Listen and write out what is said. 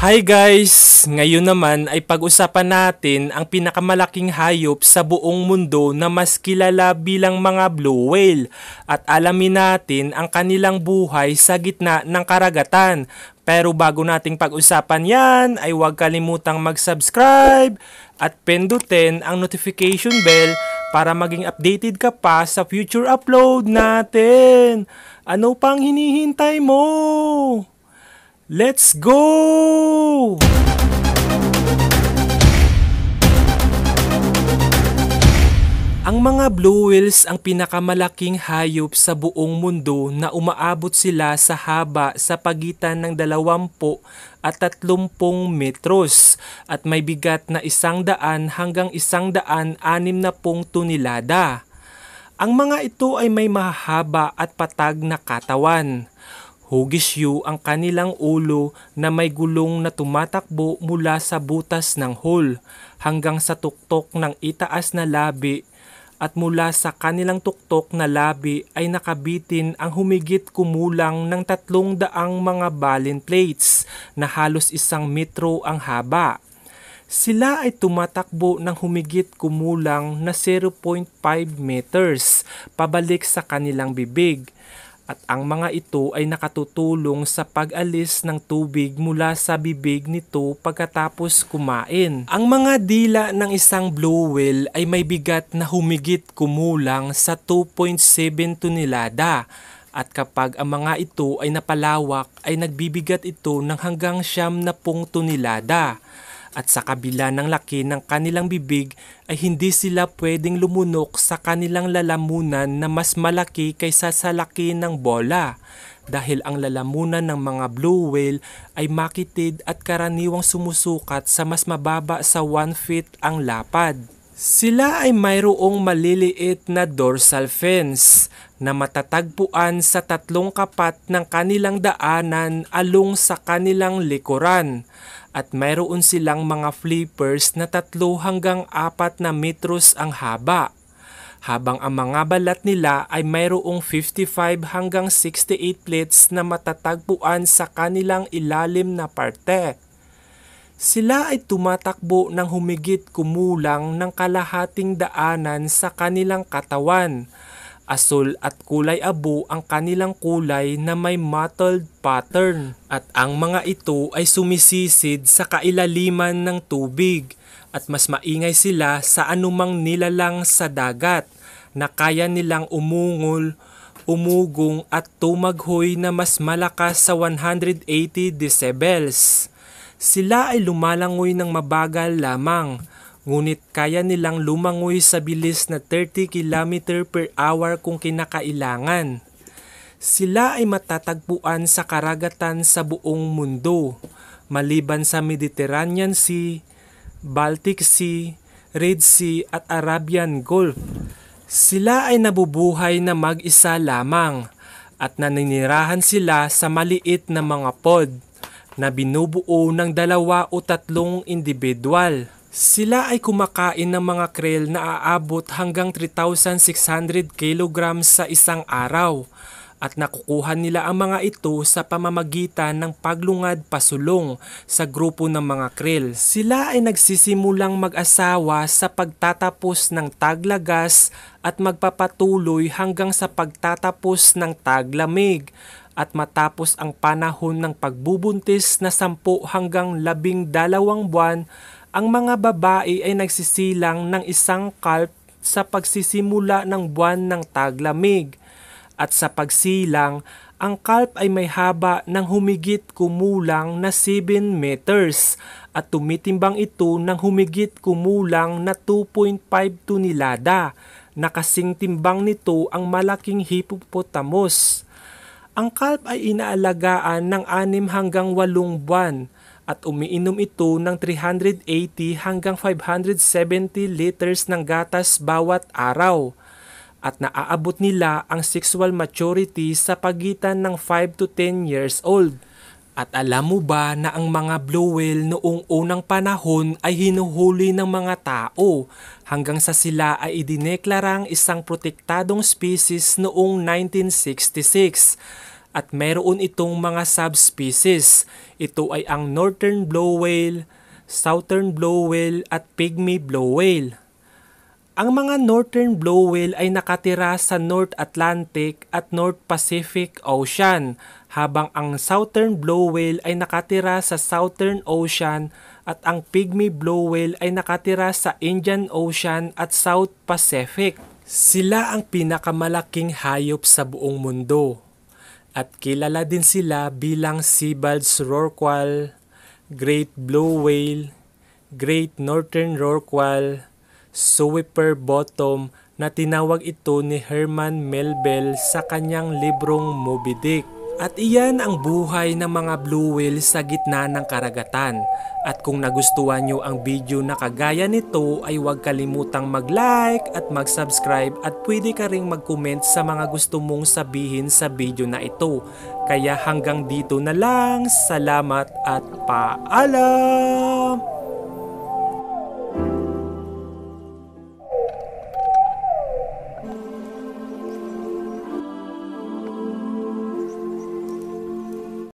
Hi guys! Ngayon naman ay pag-usapan natin ang pinakamalaking hayop sa buong mundo na mas kilala bilang mga blue whale at alamin natin ang kanilang buhay sa gitna ng karagatan. Pero bago nating pag-usapan yan ay huwag kalimutang mag-subscribe at pindutin ang notification bell para maging updated ka pa sa future upload natin. Ano pang hinihintay mo? Let's go! Ang mga blue whales ang pinakamalaking hayop sa buong mundo na umaabot sila sa haba sa pagitan ng 20 at 30 metros at may bigat na 100 hanggang 160 tonelada. Ang mga ito ay may mahaba at patag na katawan. Hugisyo ang kanilang ulo na may gulong na tumatakbo mula sa butas ng hole hanggang sa tuktok ng itaas na labi at mula sa kanilang tuktok na labi ay nakabitin ang humigit kumulang ng tatlong daang mga ballon plates na halos isang metro ang haba. Sila ay tumatakbo ng humigit kumulang na 0.5 meters pabalik sa kanilang bibig at ang mga ito ay nakatutulong sa pag-alis ng tubig mula sa bibig nito pagkatapos kumain. Ang mga dila ng isang blue whale ay may bigat na humigit kumulang sa 2.7 tonelada at kapag ang mga ito ay napalawak ay nagbibigat ito ng hanggang siyam na pung tonelada at sa kabila ng laki ng kanilang bibig ay hindi sila pwedeng lumunok sa kanilang lalamunan na mas malaki kaysa sa laki ng bola dahil ang lalamunan ng mga blue whale ay makitid at karaniwang sumusukat sa mas mababa sa 1 feet ang lapad. Sila ay mayroong maliliit na dorsal fins na matatagpuan sa tatlong kapat ng kanilang daanan along sa kanilang likuran at mayroon silang mga flippers na tatlo hanggang apat na metros ang haba habang ang mga balat nila ay mayroong 55 hanggang 68 plates na matatagpuan sa kanilang ilalim na parte. Sila ay tumatakbo ng humigit kumulang ng kalahating daanan sa kanilang katawan. Asul at kulay abo ang kanilang kulay na may mottled pattern at ang mga ito ay sumisisid sa kailaliman ng tubig at mas maingay sila sa anumang nilalang sa dagat na kaya nilang umungol, umugong at tumaghoy na mas malakas sa 180 decibels. Sila ay lumalangoy ng mabagal lamang, ngunit kaya nilang lumangoy sa bilis na 30 km per hour kung kinakailangan. Sila ay matatagpuan sa karagatan sa buong mundo, maliban sa Mediterranean Sea, Baltic Sea, Red Sea at Arabian Gulf. Sila ay nabubuhay na mag-isa lamang at naninirahan sila sa maliit na mga pod na binubuo ng dalawa o tatlong individual. Sila ay kumakain ng mga krill na aabot hanggang 3,600 kg sa isang araw at nakukuha nila ang mga ito sa pamamagitan ng paglungad pasulong sa grupo ng mga krill. Sila ay nagsisimulang mag-asawa sa pagtatapos ng taglagas at magpapatuloy hanggang sa pagtatapos ng taglamig at matapos ang panahon ng pagbubuntis na 10 hanggang 12 buwan, ang mga babae ay nagsisilang ng isang kalp sa pagsisimula ng buwan ng taglamig. At sa pagsilang, ang kalp ay may haba ng humigit kumulang na 7 meters at tumitimbang ito ng humigit kumulang na 2.5 tonelada. Nakasingtimbang nito ang malaking hippopotamus. Ang kalb ay inaalagaan ng 6 hanggang 8 buwan at umiinom ito ng 380 hanggang 570 liters ng gatas bawat araw at naaabot nila ang sexual maturity sa pagitan ng 5 to 10 years old. At alam mo ba na ang mga blue whale noong unang panahon ay hinuhuli ng mga tao hanggang sa sila ay idineklarang isang protektadong species noong 1966 at meron itong mga subspecies. Ito ay ang northern blow whale, southern blow whale at pygmy blow whale. Ang mga northern blow whale ay nakatira sa North Atlantic at North Pacific Ocean, habang ang southern blow whale ay nakatira sa Southern Ocean at ang pygmy blow whale ay nakatira sa Indian Ocean at South Pacific. Sila ang pinakamalaking hayop sa buong mundo at kilala din sila bilang Seabald's Rorqual, Great Blue Whale, Great Northern Rorqual, Sweeper Bottom na tinawag ito ni Herman Melville sa kanyang librong Moby Dick. At iyan ang buhay ng mga blue whale sa gitna ng karagatan. At kung nagustuhan nyo ang video na kagaya nito ay huwag kalimutang mag-like at mag-subscribe at pwede ka ring mag-comment sa mga gusto mong sabihin sa video na ito. Kaya hanggang dito na lang, salamat at paalam!